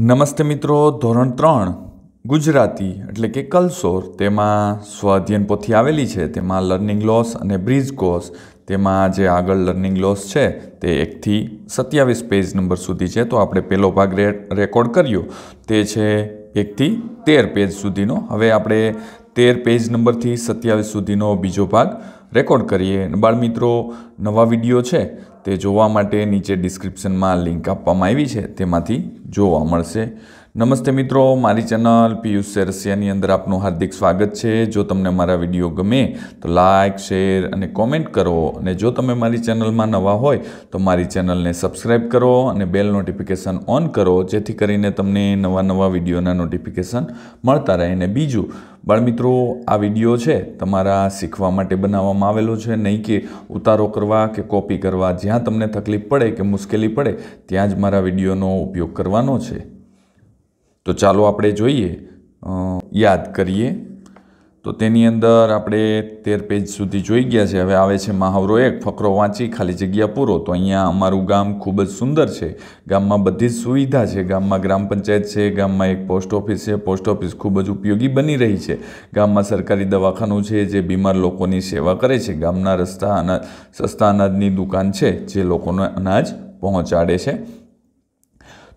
નમસ્તે મિત્રો ધોરણ ત્રણ ગુજરાતી એટલે કે કલસોર તેમાં સ્વાધ્યન પોથી આવેલી છે તેમાં લર્નિંગ લોસ અને બ્રિજ કોર્સ તેમાં જે આગળ લર્નિંગ લોસ છે તે એકથી સત્યાવીસ પેજ નંબર સુધી છે તો આપણે પહેલો ભાગ રે રેકોર્ડ કર્યો તે છે એકથી તેર પેજ સુધીનો હવે આપણે તેર પેજ નંબરથી સત્યાવીસ સુધીનો બીજો ભાગ રેકોર્ડ કરીએ અને બાળમિત્રો નવા વિડીયો છે તે જોવા માટે નીચે ડિસ્ક્રિપ્શનમાં લિંક આપવામાં આવી છે તેમાંથી જોવા મળશે નમસ્તે મિત્રો મારી ચેનલ પિયુષ સેરસિયાની અંદર આપનું હાર્દિક સ્વાગત છે જો તમને મારા વિડીયો ગમે તો લાઇક શેર અને કોમેન્ટ કરો અને જો તમે મારી ચેનલમાં નવા હોય તો મારી ચેનલને સબસ્ક્રાઈબ કરો અને બેલ નોટિફિકેશન ઓન કરો જેથી કરીને તમને નવા નવા વિડીયોના નોટિફિકેશન મળતા રહે અને બીજું બાળમિત્રો આ વિડીયો છે તમારા શીખવા માટે બનાવવામાં આવેલો છે નહીં કે ઉતારો કરવા કે કોપી કરવા જ્યાં તમને તકલીફ પડે કે મુશ્કેલી પડે ત્યાં જ મારા વિડીયોનો ઉપયોગ કરવાનો છે તો ચાલો આપણે જોઈએ યાદ કરીએ તો તેની અંદર આપણે તેર પેજ સુધી જોઈ ગયા છે હવે આવે છે મહાવરો એક ફકરો વાંચી ખાલી જગ્યા પૂરો તો અહીંયા અમારું ગામ ખૂબ જ સુંદર છે ગામમાં બધી જ સુવિધા છે ગામમાં ગ્રામ પંચાયત છે ગામમાં એક પોસ્ટ ઓફિસ છે પોસ્ટ ઓફિસ ખૂબ જ ઉપયોગી બની રહી છે ગામમાં સરકારી દવાખાનું છે જે બીમાર લોકોની સેવા કરે છે ગામના રસ્તા અનાજ સસ્તા અનાજની દુકાન છે જે લોકોને અનાજ પહોંચાડે છે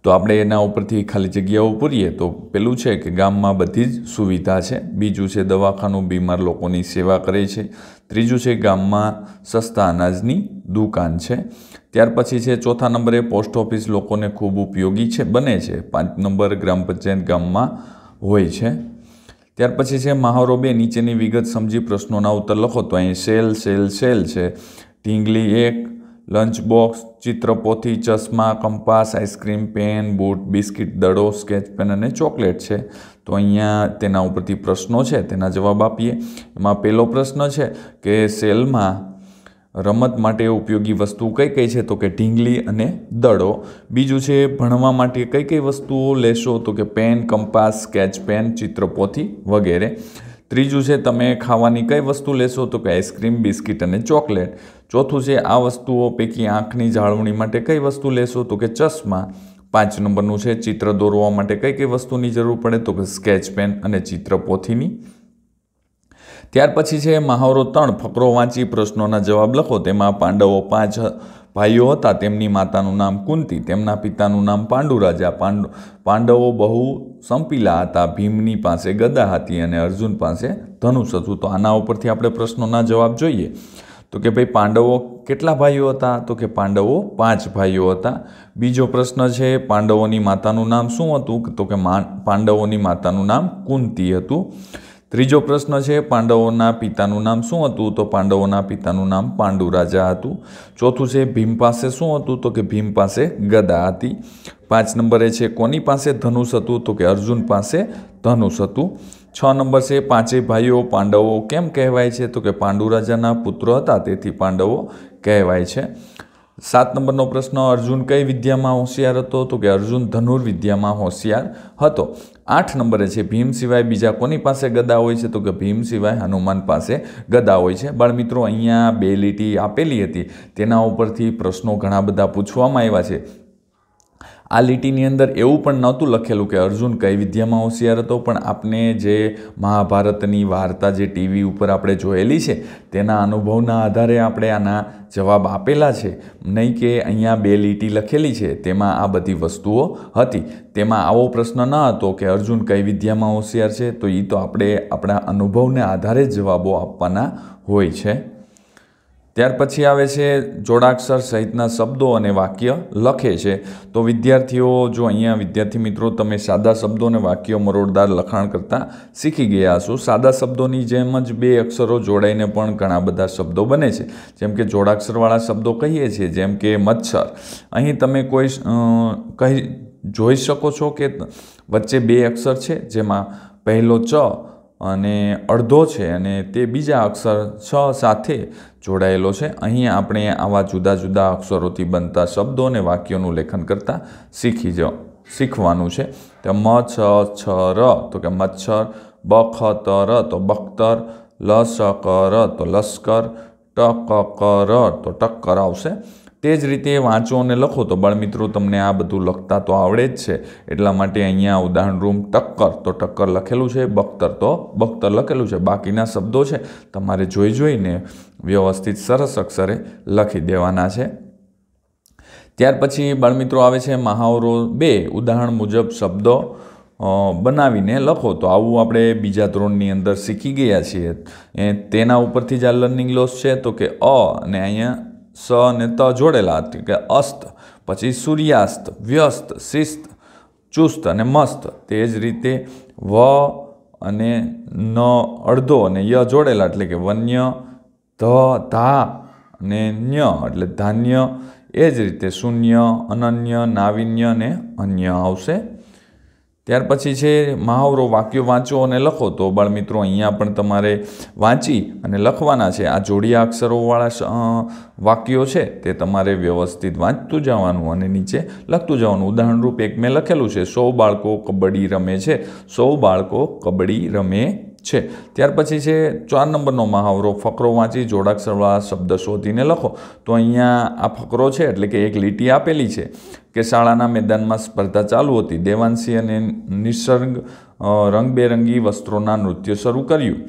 તો આપણે એના ઉપરથી ખાલી જગ્યાઓ પૂરીએ તો પેલું છે કે ગામમાં બધી જ સુવિધા છે બીજું છે દવાખાનું બીમાર લોકોની સેવા કરે છે ત્રીજું છે ગામમાં સસ્તા અનાજની દુકાન છે ત્યાર પછી છે ચોથા નંબરે પોસ્ટ ઓફિસ લોકોને ખૂબ ઉપયોગી છે બને છે પાંચ નંબર ગ્રામ પંચાયત ગામમાં હોય છે ત્યાર પછી છે મહાવરો બે નીચેની વિગત સમજી પ્રશ્નોના ઉત્તર લખો તો અહીં સેલ સેલ સેલ છે ઢીંગલી એક લંચ બોક્સ ચિત્રપોથી ચશ્મા compass ice cream pen boot biscuit દડો સ્કેચ પેન અને ચોકલેટ છે તો અહીંયા તેના ઉપરથી પ્રશ્નો છે તેના જવાબ આપીએ એમાં પહેલો પ્રશ્ન છે કે સેલમાં રમત માટે ઉપયોગી વસ્તુ કઈ કઈ છે તો કે ઢીંગલી અને દડો બીજું છે ભણવા માટે કઈ કઈ વસ્તુઓ લેશો તો કે પેન કંપાસ સ્કેચ પેન ચિત્રપોથી વગેરે ત્રીજું છે તમે ખાવાની કઈ વસ્તુ લેશો તો કે આઈસ્ક્રીમ બિસ્કિટ અને ચોકલેટ ચોથું છે આ વસ્તુઓ પૈકી આંખની જાળવણી માટે કઈ વસ્તુ લેશો તો કે ચશ્મા પાંચ નંબરનું છે ચિત્ર દોરવા માટે કઈ કઈ વસ્તુની જરૂર પડે તો કે સ્કેચ પેન અને ચિત્ર પોથીની ત્યાર પછી છે મહાવરો ત્રણ ફકરો વાંચી પ્રશ્નોના જવાબ લખો તેમાં પાંડવો પાંચ ભાઈઓ હતા તેમની માતાનું નામ કુંતી તેમના પિતાનું નામ પાંડુરાજા પાંડુ પાંડવો બહુ સંપીલા હતા ભીમની પાસે ગદા હતી અને અર્જુન પાસે ધનુષ હતું તો આના ઉપરથી આપણે પ્રશ્નોના જવાબ જોઈએ તો કે ભાઈ પાંડવો કેટલા ભાઈઓ હતા તો કે પાંડવો પાંચ ભાઈઓ હતા બીજો પ્રશ્ન છે પાંડવોની માતાનું નામ શું હતું તો કે પાંડવોની માતાનું નામ કુંતી હતું ત્રીજો પ્રશ્ન છે પાંડવોના પિતાનું નામ શું હતું તો પાંડવોના પિતાનું નામ પાંડુ રાજા હતું ચોથું છે ભીમ પાસે શું હતું તો કે ભીમ પાસે ગદા હતી પાંચ નંબરે છે કોની પાસે ધનુષ હતું તો કે અર્જુન પાસે ધનુષ હતું છ નંબર છે પાંચેય ભાઈઓ પાંડવો કેમ કહેવાય છે તો કે પાંડુ રાજાના પુત્ર હતા તેથી પાંડવો કહેવાય છે સાત નંબરનો પ્રશ્ન અર્જુન કઈ વિદ્યામાં હોશિયાર હતો તો કે અર્જુન ધનુર્વિદ્યામાં હોશિયાર હતો આઠ નંબરે છે ભીમ સિવાય બીજા કોની પાસે ગદા હોય છે તો કે ભીમ સિવાય હનુમાન પાસે ગદા હોય છે બાળમિત્રો અહીંયા બે લીટી આપેલી હતી તેના ઉપરથી પ્રશ્નો ઘણા બધા પૂછવામાં આવ્યા છે આ લીટીની અંદર એવું પણ નહોતું લખેલું કે અર્જુન કઈ વિદ્યામાં હોશિયાર હતો પણ આપણે જે મહાભારતની વાર્તા જે ટીવી ઉપર આપણે જોયેલી છે તેના અનુભવના આધારે આપણે આના જવાબ આપેલા છે નહીં કે અહીંયા બે લીટી લખેલી છે તેમાં આ બધી વસ્તુઓ હતી તેમાં આવો પ્રશ્ન ન હતો કે અર્જુન કઈ વિદ્યામાં હોશિયાર છે તો એ તો આપણે આપણા અનુભવને આધારે જ જવાબો આપવાના હોય છે ત્યાર પછી આવે છે જોડાક્ષર સહિતના શબ્દો અને વાક્ય લખે છે તો વિદ્યાર્થીઓ જો અહીંયા વિદ્યાર્થી મિત્રો તમે સાદા શબ્દો અને વાક્યો મરોડદાર લખાણ કરતાં શીખી ગયા હશો સાદા શબ્દોની જેમ જ બે અક્ષરો જોડાઈને પણ ઘણા બધા શબ્દો બને છે જેમ કે જોડાક્ષરવાળા શબ્દો કહીએ છીએ જેમ કે મચ્છર અહીં તમે કોઈ કહી જોઈ શકો છો કે વચ્ચે બે અક્ષર છે જેમાં પહેલો ચ અને અડધો છે અને તે બીજા અક્ષર છ સાથે જોડાયેલો છે અહીં આપણે આવા જુદા જુદા અક્ષરોથી બનતા શબ્દો અને વાક્યોનું લેખન કરતાં શીખી જ શીખવાનું છે તો મ છ છ ર તો કે મચ્છર બખતર તો બખ્તર લસકર તો લશ્કર ટકકર તો ટક્કર આવશે તે જ રીતે વાંચો અને લખો તો બાળમિત્રો તમને આ બધું લખતા તો આવડે જ છે એટલા માટે અહીંયા ઉદાહરણ રૂમ ટક્કર તો ટક્કર લખેલું છે બખ્તર તો બખ્તર લખેલું છે બાકીના શબ્દો છે તમારે જોઈ જોઈને વ્યવસ્થિત સરસ અક્ષરે લખી દેવાના છે ત્યાર પછી બાળમિત્રો આવે છે મહાવરો બે ઉદાહરણ મુજબ શબ્દો બનાવીને લખો તો આવું આપણે બીજા ધોરણની અંદર શીખી ગયા છીએ એ તેના ઉપરથી જ આ લર્નિંગ લોસ છે તો કે અ અને અહીંયા સ અને ત જોડેલા હતી કે અસ્ત પછી સૂર્યાસ્ત વ્યસ્ત શિસ્ત ચુસ્ત અને મસ્ત તે જ રીતે વ અને ન અડધો અને ય જોડેલા એટલે કે વન્ય ધ ધા અને ન્ય એટલે ધાન્ય એ જ રીતે શૂન્ય અનન્ય નાવિન્ય અને અન્ય આવશે ત્યાર પછી છે મહાવરો વાક્યો વાંચો અને લખો તો બાળમિત્રો અહીંયા પણ તમારે વાંચી અને લખવાના છે આ જોડિયા અક્ષરોવાળા વાક્યો છે તે તમારે વ્યવસ્થિત વાંચતું જવાનું અને નીચે લખતું જવાનું ઉદાહરણરૂપ એક મેં લખેલું છે સૌ બાળકો કબડ્ડી રમે છે સૌ બાળકો કબડ્ડી રમે છે ત્યાર પછી છે ચાર નંબરનો મહાવરો ફકરો વાંચી જોડાક્ષરવાળા શબ્દ શોધીને લખો તો અહીંયા આ ફકરો છે એટલે કે એક લીટી આપેલી છે કે શાળાના મેદાનમાં સ્પર્ધા ચાલુ હતી દેવાંશી અને નિસર્ગ રંગબેરંગી વસ્ત્રોના નૃત્ય શરૂ કર્યું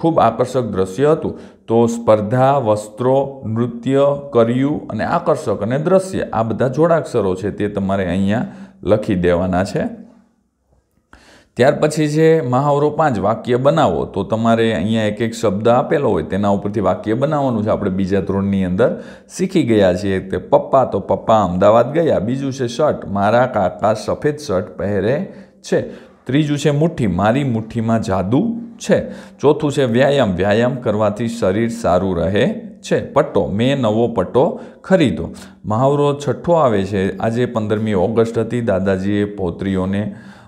ખૂબ આકર્ષક દ્રશ્ય હતું તો સ્પર્ધા વસ્ત્રો નૃત્ય કર્યું અને આકર્ષક અને દ્રશ્ય આ બધા જોડાક્ષરો છે તે તમારે અહીંયા લખી દેવાના છે ત્યાર પછી છે મહાવરો પાંચ વાક્ય બનાવો તો તમારે અહીંયા એક એક શબ્દ આપેલો હોય તેના ઉપરથી વાક્ય બનાવવાનું છે આપણે બીજા ધોરણની અંદર શીખી ગયા છીએ તે પપ્પા તો પપ્પા અમદાવાદ ગયા બીજું છે શર્ટ મારા કાકા સફેદ શર્ટ પહેરે છે ત્રીજું છે મુઠ્ઠી મારી મુઠ્ઠીમાં જાદુ છે ચોથું છે વ્યાયામ વ્યાયામ કરવાથી શરીર સારું રહે છે પટ્ટો મેં નવો પટ્ટો ખરીદો મહાવરો છઠ્ઠો આવે છે આજે પંદરમી ઓગસ્ટ હતી દાદાજીએ પૌત્રીઓને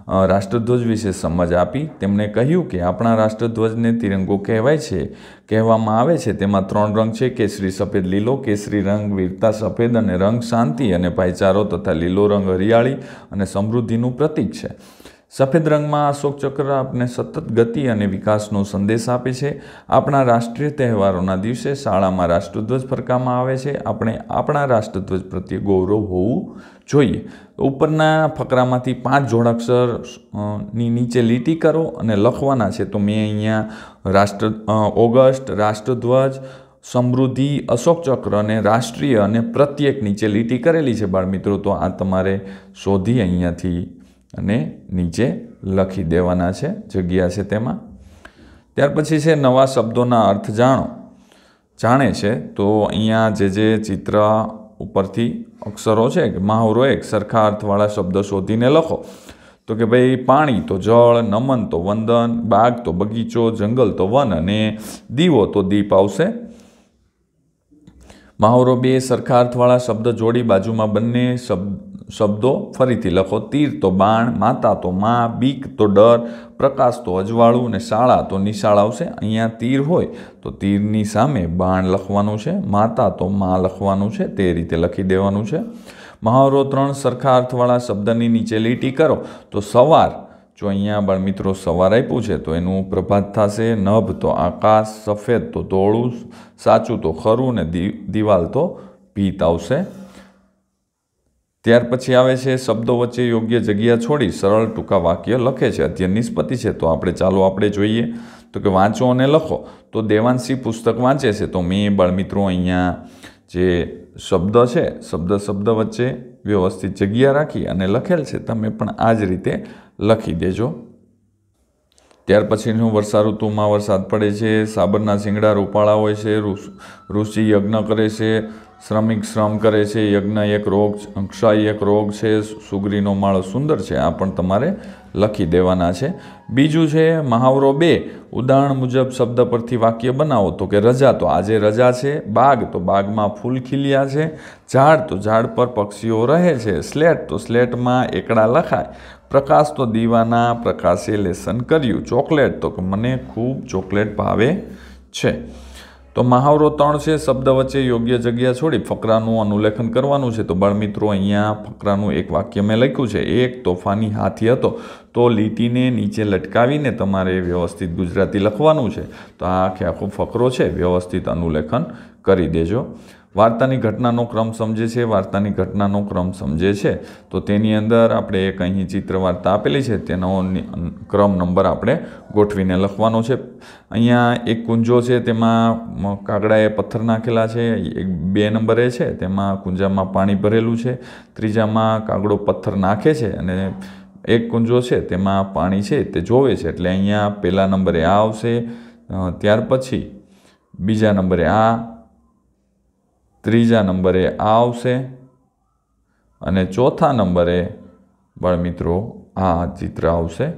રાષ્ટ્રધ્વજ વિશે સમજ આપી તેમણે કહ્યું કે આપણા રાષ્ટ્રધ્વજને તિરંગો કહેવાય છે કહેવામાં આવે છે તેમાં ત્રણ રંગ છે કેસરી સફેદ લીલો કેસરી રંગ વીરતા સફેદ અને રંગ શાંતિ અને ભાઈચારો તથા લીલો રંગ હરિયાળી અને સમૃદ્ધિનું પ્રતીક છે સફેદ રંગમાં અશોક ચક્ર આપને સતત ગતિ અને વિકાસનો સંદેશ આપે છે આપણા રાષ્ટ્રીય તહેવારોના દિવસે શાળામાં રાષ્ટ્રધ્વજ ફરકાવવામાં આવે છે આપણે આપણા રાષ્ટ્રધ્વજ પ્રત્યે ગૌરવ હોવું જોઈએ ઉપરના ફકરામાંથી પાંચ જોડાક્ષર ની નીચે લીટી કરો અને લખવાના છે તો મેં અહીંયા રાષ્ટ્ર ઓગસ્ટ રાષ્ટ્રધ્વજ સમૃદ્ધિ અશોક ચક્ર અને રાષ્ટ્રીય અને પ્રત્યેક નીચે લીટી કરેલી છે બાળમિત્રો તો આ તમારે શોધી અહીંયાથી અને નીચે લખી દેવાના છે જગ્યા છે તેમાં ત્યાર પછી છે નવા શબ્દોના અર્થ જાણો જાણે છે તો અહીંયા જે જે ચિત્ર ઉપરથી અક્ષરો છે મહાવરો એક સરખા અર્થવાળા શબ્દો શોધીને લખો તો કે ભાઈ પાણી તો જળ નમન તો વંદન બાગ તો બગીચો જંગલ તો વન અને દીવો તો દીપ આવશે મહાવરો બે સરખા અર્થવાળા શબ્દ જોડી બાજુમાં બંને શબ્દ શબ્દો ફરીથી લખો તીર તો બાણ માતા તો માં બીક તો ડર પ્રકાશ તો અજવાળું ને શાળા તો નિશાળ આવશે અહીંયા તીર હોય તો તીરની સામે બાણ લખવાનું છે માતા તો માં લખવાનું છે તે રીતે લખી દેવાનું છે મહાવરો ત્રણ સરખા અર્થવાળા શબ્દની નીચે લીટી કરો તો સવાર જો અહીંયા બાળ મિત્રો સવાર આપ્યું છે તો એનું પ્રભાત થશે નભ તો આકાશ સફેદ તો ધોળું સાચું તો ખરું ને દી દિવાલ તો ભીત આવશે ત્યાર પછી આવે છે શબ્દો વચ્ચે યોગ્ય જગ્યા છોડી સરળ ટૂંકા વાક્ય લખે છે અત્યંત નિષ્પત્તિ છે તો આપણે ચાલો આપણે જોઈએ તો કે વાંચો અને લખો તો દેવાંશી પુસ્તક વાંચે છે તો મેં બાળમિત્રો અહીંયા જે શબ્દ છે શબ્દ શબ્દ વચ્ચે વ્યવસ્થિત જગ્યા રાખી અને લખેલ છે તમે પણ આ જ રીતે લખી દેજો ત્યાર પછીનું વર્ષા ઋતુમાં વરસાદ પડે છે સાબરના શિંગડા રૂપાળા હોય છે ઋષિ યજ્ઞ કરે છે શ્રમિક શ્રમ કરે છે યજ્ઞ એક રોગ અક્ષય એક રોગ છે સુગરીનો માળો સુંદર છે આ પણ તમારે લખી દેવાના છે બીજું છે મહાવરો બે ઉદાહરણ મુજબ શબ્દ પરથી વાક્ય બનાવો તો કે રજા તો આજે રજા છે બાગ તો બાગમાં ફૂલ ખીલ્યા છે ઝાડ તો ઝાડ પર પક્ષીઓ રહે છે સ્લેટ તો સ્લેટમાં એકડા લખાય પ્રકાશ તો દીવાના પ્રકાશે લેસન કર્યું ચોકલેટ તો કે મને ખૂબ ચોકલેટ ભાવે છે તો મહાવરો ત્રણ છે શબ્દ વચ્ચે યોગ્ય જગ્યા છોડી ફકરાનું અનુલેખન કરવાનું છે તો બાળમિત્રો અહીંયા ફકરાનું એક વાક્ય મેં લખ્યું છે એક તોફાની હાથી હતો તો લીટીને નીચે લટકાવીને તમારે વ્યવસ્થિત ગુજરાતી લખવાનું છે તો આ આખે આખો ફકરો છે વ્યવસ્થિત અનુલેખન કરી દેજો વાર્તાની ઘટનાનો ક્રમ સમજે છે વાર્તાની ઘટનાનો ક્રમ સમજે છે તો તેની અંદર આપણે એક અહીં ચિત્ર વાર્તા આપેલી છે તેનો ક્રમ નંબર આપણે ગોઠવીને લખવાનો છે અહીંયા એક કુંજો છે તેમાં કાગડાએ પથ્થર નાખેલા છે એક બે નંબરે છે તેમાં કુંજામાં પાણી ભરેલું છે ત્રીજામાં કાગડો પથ્થર નાખે છે અને એક કુંજો છે તેમાં પાણી છે તે જોવે છે એટલે અહીંયા પહેલા નંબરે આ આવશે ત્યાર પછી બીજા નંબરે આ ત્રીજા નંબરે આ આવશે અને ચોથા નંબરે બાળમિત્રો આ ચિત્ર આવશે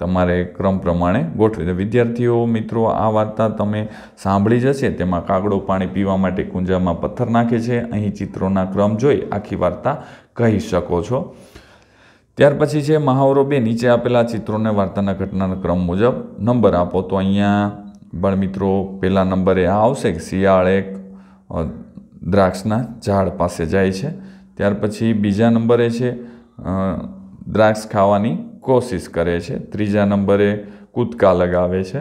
તમારે ક્રમ પ્રમાણે ગોઠવી વિદ્યાર્થીઓ મિત્રો આ વાર્તા તમે સાંભળી જશે તેમાં કાગડો પાણી પીવા માટે કુંજામાં પથ્થર નાખે છે અહીં ચિત્રોના ક્રમ જોઈ આખી વાર્તા કહી શકો છો ત્યાર પછી છે મહાવરો બે નીચે આપેલા ચિત્રોને વાર્તાના ઘટનાના ક્રમ મુજબ નંબર આપો તો અહીંયા બળમિત્રો પહેલા નંબરે આ આવશે કે શિયાળ એક દ્રાક્ષના ઝાડ પાસે જાય છે ત્યાર પછી બીજા નંબરે છે દ્રાક્ષ ખાવાની કોશિશ કરે છે ત્રીજા નંબરે કૂદકા લગાવે છે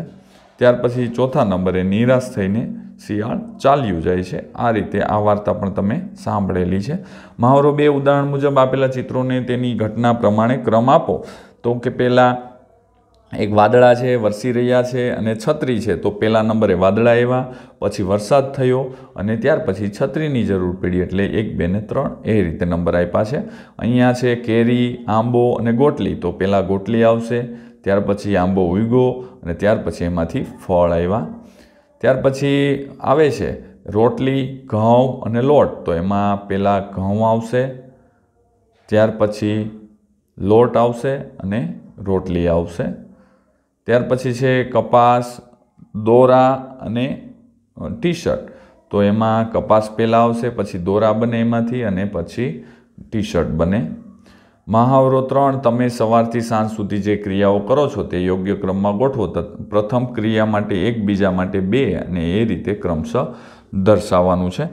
ત્યાર પછી ચોથા નંબરે નિરાશ થઈને શિયાળ ચાલ્યું જાય છે આ રીતે આ વાર્તા પણ તમે સાંભળેલી છે મહાવરો બે ઉદાહરણ મુજબ આપેલા ચિત્રોને તેની ઘટના પ્રમાણે ક્રમ આપો તો કે પહેલાં એક વાદળા છે વરસી રહ્યા છે અને છત્રી છે તો પહેલા નંબરે વાદળા આવ્યા પછી વરસાદ થયો અને ત્યાર પછી છત્રીની જરૂર પડી એટલે એક બે ને ત્રણ એ રીતે નંબર આપ્યા છે અહીંયા છે કેરી આંબો અને ગોટલી તો પહેલાં ગોટલી આવશે ત્યાર પછી આંબો ઉગ્યો અને ત્યાર પછી એમાંથી ફળ આવ્યા ત્યાર પછી આવે છે રોટલી ઘઉં અને લોટ તો એમાં પહેલાં ઘઉં આવશે ત્યાર પછી લોટ આવશે અને રોટલી આવશે ત્યાર પછી છે કપાસ દોરા અને ટી શર્ટ તો એમાં કપાસ પહેલાં આવશે પછી દોરા બને એમાંથી અને પછી ટી શર્ટ બને મહાવરો ત્રણ તમે સવારથી સાંજ સુધી જે ક્રિયાઓ કરો છો તે યોગ્ય ક્રમમાં ગોઠવો પ્રથમ ક્રિયા માટે એકબીજા માટે બે અને એ રીતે ક્રમશઃ દર્શાવવાનું છે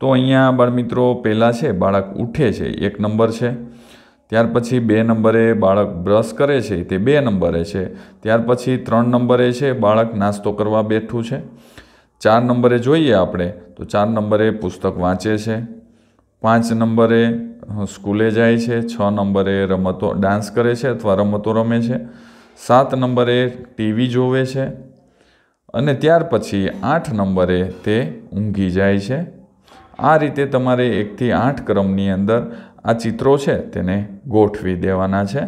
તો અહીંયા બાળમિત્રો પહેલાં છે બાળક ઉઠે છે એક નંબર છે ત્યાર પછી બે નંબરે બાળક બ્રશ કરે છે તે બે નંબરે છે ત્યાર પછી ત્રણ નંબરે છે બાળક નાસ્તો કરવા બેઠું છે ચાર નંબરે જોઈએ આપણે તો ચાર નંબરે પુસ્તક વાંચે છે પાંચ નંબરે સ્કૂલે જાય છે છ નંબરે રમતો ડાન્સ કરે છે અથવા રમતો રમે છે સાત નંબરે ટીવી જોવે છે અને ત્યાર પછી આઠ નંબરે તે ઊંઘી જાય છે આ રીતે તમારે એકથી આઠ ક્રમની અંદર આ ચિત્રો છે તેને ગોઠવી દેવાના છે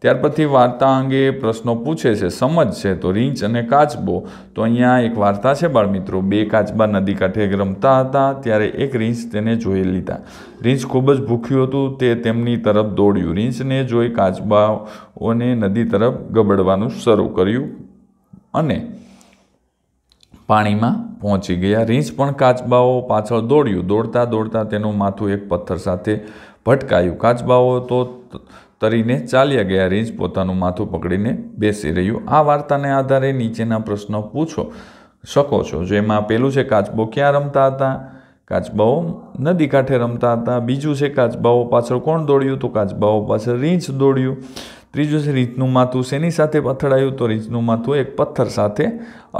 ત્યાર પછી વાર્તા અંગે પ્રશ્નો પૂછે છે સમજ છે તો રીંચ અને કાચબો તો અહીંયા એક વાર્તા છે બાળમિત્રો બે કાચબા નદી કાંઠે રમતા હતા ત્યારે એક રીંચ તેને જોઈ લીધા રીંચ ખૂબ જ ભૂખ્યું હતું તે તેમની તરફ દોડ્યું રીંચને જોઈ કાચબાઓને નદી તરફ ગબડવાનું શરૂ કર્યું અને પાણીમાં પહોંચી ગયા રીંછ પણ કાચબાઓ પાછળ દોડ્યું દોડતા દોડતા તેનું માથું એક પથ્થર સાથે ભટકાયું કાચબાઓ તો તરીને ચાલ્યા ગયા રીંછ પોતાનું માથું પકડીને બેસી રહ્યું આ વાર્તાને આધારે નીચેના પ્રશ્નો પૂછો શકો છો જેમાં પેલું છે કાચબો ક્યાં રમતા હતા કાચબાઓ નદી કાંઠે રમતા હતા બીજું છે કાચબાઓ પાછળ કોણ દોડ્યું તો કાચબાઓ પાછળ રીંછ દોડ્યું ત્રીજું છે રીતનું માથું શેની સાથે અથડાયું તો રીતનું માથું એક પથ્થર સાથે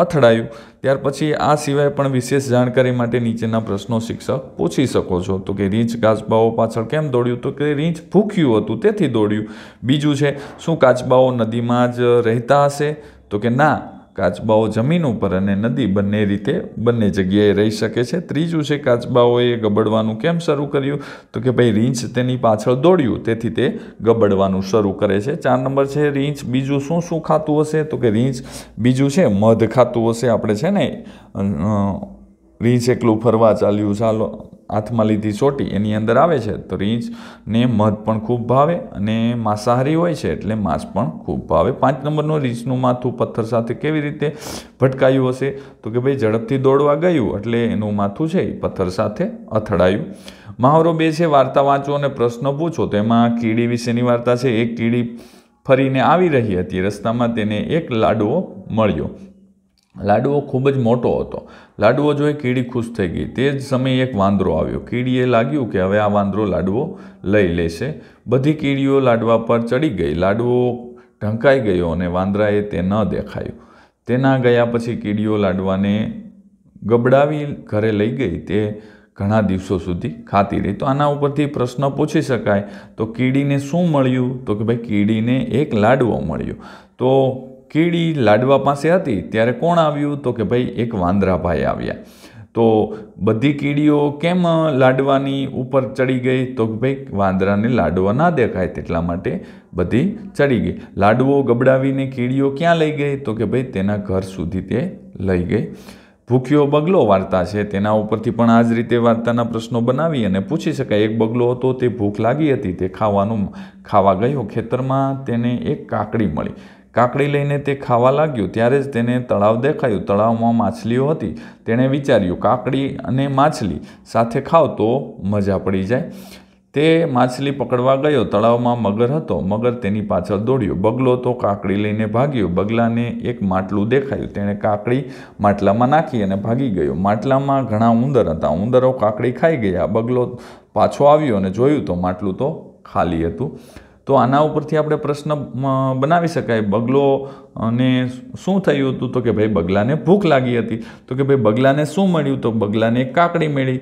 અથડાયું ત્યાર પછી આ સિવાય પણ વિશેષ જાણકારી માટે નીચેના પ્રશ્નો શિક્ષક પૂછી શકો છો તો કે રીંછ કાચબાઓ પાછળ કેમ દોડ્યું તો કે રીંછ ભૂખ્યું હતું તેથી દોડ્યું બીજું છે શું કાચબાઓ નદીમાં જ રહેતા હશે તો કે ના કાચબાઓ જમીન ઉપર અને નદી બંને રીતે બંને જગ્યાએ રહી શકે છે ત્રીજું છે કાચબાઓએ ગબડવાનું કેમ શરૂ કર્યું તો કે ભાઈ રીંછ તેની પાછળ દોડ્યું તેથી તે ગબડવાનું શરૂ કરે છે ચાર નંબર છે રીંછ બીજું શું શું ખાતું હશે તો કે રીંછ બીજું છે મધ ખાતું હશે આપણે છે ને રીંછ એકલું ફરવા ચાલ્યું ચાલો હાથમાં લીધી ચોટી એની અંદર આવે છે તો રીંછને મધ પણ ખૂબ ભાવે અને માંસાહારી હોય છે એટલે માંસ પણ ખૂબ ભાવે પાંચ નંબરનો રીંછનું માથું પથ્થર સાથે કેવી રીતે ભટકાયું હશે તો કે ભાઈ ઝડપથી દોડવા ગયું એટલે એનું માથું છે એ પથ્થર સાથે અથડાયું મહાવરો બે છે વાર્તા વાંચો અને પ્રશ્ન પૂછો તેમાં કીડી વિશેની વાર્તા છે એક કીડી ફરીને આવી રહી હતી રસ્તામાં તેને એક લાડવો મળ્યો લાડુઓ ખૂબ જ મોટો હતો લાડુઓ જોઈ કીડી ખુશ થઈ ગઈ તે જ સમયે એક વાંદરો આવ્યો કીડીએ લાગ્યું કે હવે આ વાંદરો લાડવો લઈ લેશે બધી કીડીઓ લાડવા પર ચડી ગઈ લાડવો ઢંકાઈ ગયો અને વાંદરાએ તે ન દેખાયું તેના ગયા પછી કીડીઓ લાડવાને ગબડાવી ઘરે લઈ ગઈ તે ઘણા દિવસો સુધી ખાતી રહી તો આના ઉપરથી પ્રશ્ન પૂછી શકાય તો કીડીને શું મળ્યું તો કે ભાઈ કીડીને એક લાડવો મળ્યો તો કીડી લાડવા પાસે હતી ત્યારે કોણ આવ્યું તો કે ભાઈ એક વાંદરાભાઈ આવ્યા તો બધી કીડીઓ કેમ લાડવાની ઉપર ચડી ગઈ તો ભાઈ વાંદરાને લાડવા ના દેખાય તેટલા માટે બધી ચડી ગઈ લાડવો ગબડાવીને કીડીઓ ક્યાં લઈ ગઈ તો કે ભાઈ તેના ઘર સુધી તે લઈ ગઈ ભૂખ્યો બગલો વાર્તા છે તેના ઉપરથી પણ આ જ રીતે વાર્તાના પ્રશ્નો બનાવી અને પૂછી શકાય એક બગલો હતો તે ભૂખ લાગી હતી તે ખાવાનું ખાવા ગયો ખેતરમાં તેને એક કાકડી મળી કાકડી લઈને તે ખાવા લાગ્યું ત્યારે જ તેને તળાવ દેખાયું તળાવમાં માછલીઓ હતી તેણે વિચાર્યું કાકડી અને માછલી સાથે ખાવ તો મજા પડી જાય તે માછલી પકડવા ગયો તળાવમાં મગર હતો મગર તેની પાછળ દોડ્યો બગલો તો કાકડી લઈને ભાગ્યો બગલાને એક માટલું દેખાયું તેણે કાકડી માટલામાં નાખી અને ભાગી ગયો માટલામાં ઘણા ઉંદર હતા ઉંદરો કાકડી ખાઈ ગયા બગલો પાછો આવ્યો અને જોયું તો માટલું તો ખાલી હતું તો આના ઉપરથી આપણે પ્રશ્ન બનાવી શકાય બગલો બગલોને શું થયું હતું તો કે ભાઈ બગલાને ભૂખ લાગી હતી તો કે ભાઈ બગલાને શું મળ્યું તો બગલાને એક કાકડી મળી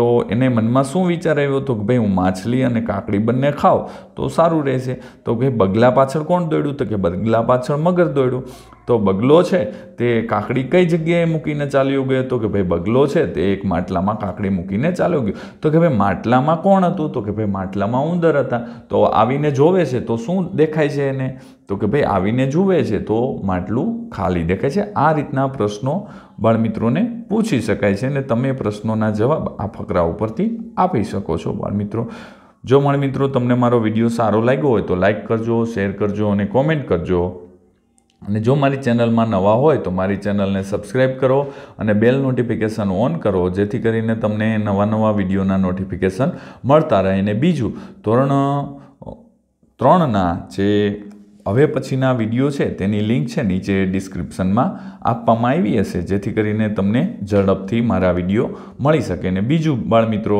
તો એને મનમાં શું વિચાર આવ્યો હતો કે ભાઈ હું માછલી અને કાકડી બંને ખાઉં તો સારું રહેશે તો કે બગલા પાછળ કોણ દોડ્યું તો કે બગલા પાછળ મગર દોડ્યું તો બગલો છે તે કાકડી કઈ જગ્યાએ મૂકીને ચાલ્યો ગયો તો કે ભાઈ બગલો છે તે એક માટલામાં કાકડી મૂકીને ચાલ્યો ગયો તો કે ભાઈ માટલામાં કોણ હતું તો કે ભાઈ માટલામાં ઉંદર હતા તો આવીને જોવે છે તો શું દેખાય છે એને તો કે ભાઈ આવીને જુએ છે તો માટલું ખાલી દેખાય છે આ રીતના પ્રશ્નો બાળમિત્રોને પૂછી શકાય છે અને તમે પ્રશ્નોના જવાબ આ ફકરા ઉપરથી આપી શકો છો બાળમિત્રો જો મિત્રો તમને મારો વિડીયો સારો લાગ્યો હોય તો લાઇક કરજો શેર કરજો અને કોમેન્ટ કરજો અને જો મારી ચેનલમાં નવા હોય તો મારી ચેનલને સબસ્ક્રાઈબ કરો અને બેલ નોટિફિકેશન ઓન કરો જેથી કરીને તમને નવા નવા વિડીયોના નોટિફિકેશન મળતા રહે અને બીજું ધોરણ ત્રણના જે હવે પછીના વિડીયો છે તેની લિંક છે નીચે ડિસ્ક્રિપ્શનમાં આપવામાં આવી હશે જેથી કરીને તમને ઝડપથી મારા વિડીયો મળી શકે ને બીજું બાળમિત્રો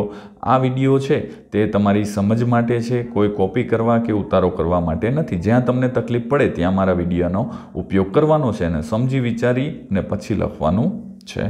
આ વિડીયો છે તે તમારી સમજ માટે છે કોઈ કોપી કરવા કે ઉતારો કરવા માટે નથી જ્યાં તમને તકલીફ પડે ત્યાં મારા વિડીયોનો ઉપયોગ કરવાનો છે અને સમજી વિચારી ને પછી લખવાનું છે